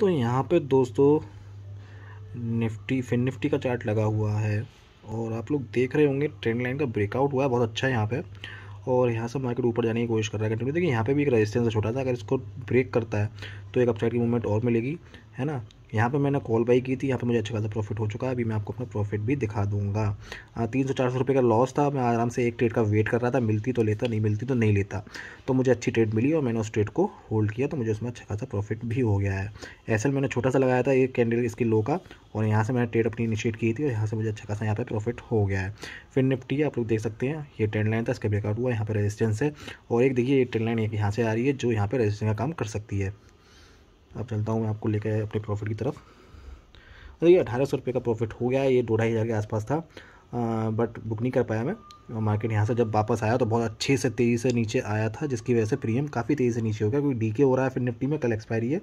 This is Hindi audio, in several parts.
तो यहाँ पे दोस्तों निफ्टी फिन निफ्टी का चार्ट लगा हुआ है और आप लोग देख रहे होंगे ट्रेंड लाइन का ब्रेकआउट हुआ है बहुत अच्छा है यहाँ पे और यहाँ से मार्केट ऊपर जाने की कोशिश कर रहा है देखिए यहाँ पे भी एक रेजिस्टेंस छोटा था अगर इसको ब्रेक करता है तो एक अपसाइड की मूवमेंट और मिलेगी है ना यहाँ पे मैंने कॉल बाई की थी यहाँ पे मुझे अच्छा खासा प्रॉफिट हो चुका है अभी मैं आपको अपना प्रॉफिट भी दिखा दूंगा हाँ, तीन सौ चार सौ रुपये का लॉस था मैं आराम से एक ट्रेड का वेट कर रहा था मिलती तो लेता नहीं मिलती तो नहीं लेता तो मुझे अच्छी ट्रेड मिली और मैंने उस ट्रेड को होल्ड किया तो मुझे उसमें अच्छा खासा प्रॉफिट भी हो गया है एस मैंने छोटा सा लगाया था एक कैंडल इसकी लो का और यहाँ से मैंने ट्रेड अपनी इनिशिएट की थी और यहाँ से मुझे अच्छा खासा यहाँ पर प्रॉफिट हो गया है फिर निफ्टी आप लोग देख सकते हैं ये ट्रेंड लाइन था इसका ब्रेकआउट हुआ यहाँ पर रेजिस्टेंस है और एक देखिए ये ट्रेंड लाइन एक यहाँ से आ रही है जो यहाँ पर रेजिस्टेंस का काम कर सकती है अब चलता हूँ मैं आपको लेकर अपने प्रॉफिट की तरफ देखिए अठारह सौ रुपये का प्रॉफिट हो गया ये दो ढाई हज़ार के आसपास था आ, बट बुक नहीं कर पाया मैं मार्केट यहाँ से जब वापस आया तो बहुत अच्छे से तेज़ी से नीचे आया था जिसकी वजह से प्रीमियम काफ़ी तेज़ी से नीचे हो गया क्योंकि डीके हो रहा है फिर निफ्टी में कल एक्सपायरी है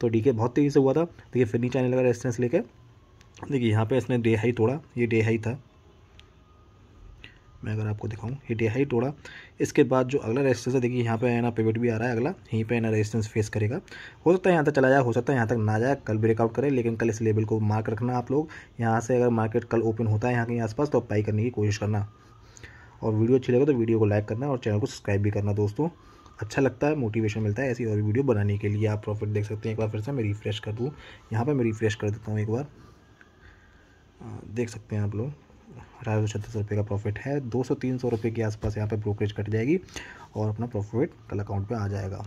तो डीके बहुत तेज़ी से हुआ था देखिए फिर नीचे आने लगा रेस्टेंस लेके देखिए यहाँ पे इसने डे हाई तोड़ा ये डे हाई था मैं अगर आपको दिखाऊँ हिट हाई टोड़ा इसके बाद जो अगला रेजिस्टेंस है देखिए यहाँ पे है ना पिवट भी आ रहा है अगला यहीं पे है ना रेजिस्टेंस फेस करेगा हो सकता है यहाँ तक चला जाए हो सकता है यहाँ तक ना जाए कल ब्रेकआउट करे लेकिन कल इस लेवल को मार्क रखना आप लोग यहाँ से अगर मार्केट कल ओपन होता है यहाँ के आसपास तो अपाई करने की कोशिश करना और वीडियो अच्छी लगे तो वीडियो को लाइक करना और चैनल को सब्सक्राइब भी करना दोस्तों अच्छा लगता है मोटिवेशन मिलता है ऐसी और वीडियो बनाने के लिए आप प्रॉफिट देख सकते हैं एक बार फिर से मैं रिफ्रेश कर दूँ यहाँ पर मैं रिफ्रेश कर देता हूँ एक बार देख सकते हैं आप लोग अठारह सौ छत्तीस रुपये का प्रॉफिट है दो सौ तीन सौ रुपये के आसपास यहाँ पे ब्रोकरेज कट जाएगी और अपना प्रॉफिट कल अकाउंट में आ जाएगा